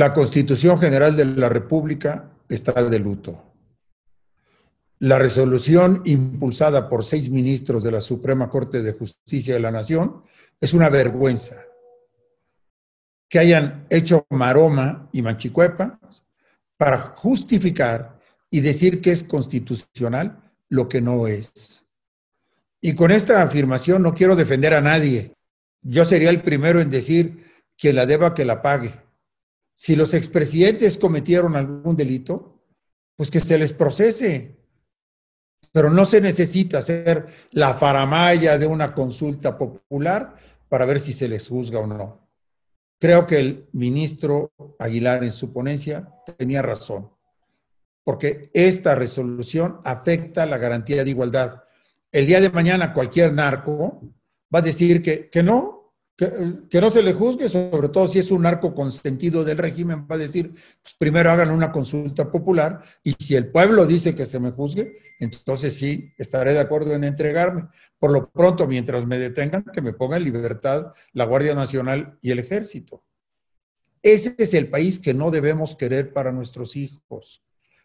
La Constitución General de la República está de luto. La resolución impulsada por seis ministros de la Suprema Corte de Justicia de la Nación es una vergüenza. Que hayan hecho maroma y manchicuepa para justificar y decir que es constitucional lo que no es. Y con esta afirmación no quiero defender a nadie. Yo sería el primero en decir que la deba que la pague si los expresidentes cometieron algún delito, pues que se les procese. Pero no se necesita hacer la faramaya de una consulta popular para ver si se les juzga o no. Creo que el ministro Aguilar en su ponencia tenía razón, porque esta resolución afecta la garantía de igualdad. El día de mañana cualquier narco va a decir que, que no, que, no se le juzgue, sobre todo si es un arco consentido del régimen, va a decir, pues, primero hagan una consulta popular y si el pueblo dice que se me juzgue, entonces sí, estaré de acuerdo en entregarme. Por lo pronto, mientras me detengan, que me ponga en libertad la Guardia Nacional y el Ejército. Ese es el país que no debemos querer para nuestros hijos.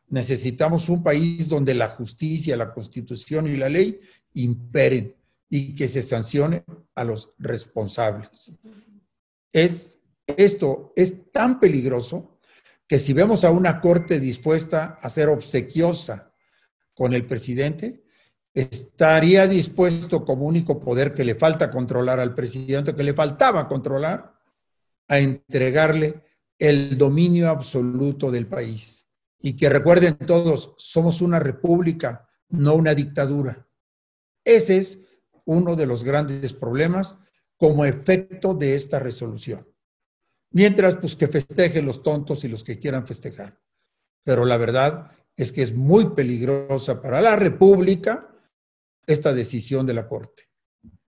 Necesitamos un país donde la justicia, la constitución y la ley imperen y que se sancione a los responsables. Es, esto es tan peligroso que si vemos a una corte dispuesta a ser obsequiosa con el presidente, estaría dispuesto como único poder que le falta controlar al presidente, que le faltaba controlar, a entregarle el dominio absoluto del país. Y que recuerden todos, somos una república, no una dictadura. Ese es uno de los grandes problemas como efecto de esta resolución. Mientras, pues que festejen los tontos y los que quieran festejar. Pero la verdad es que es muy peligrosa para la República esta decisión de la Corte.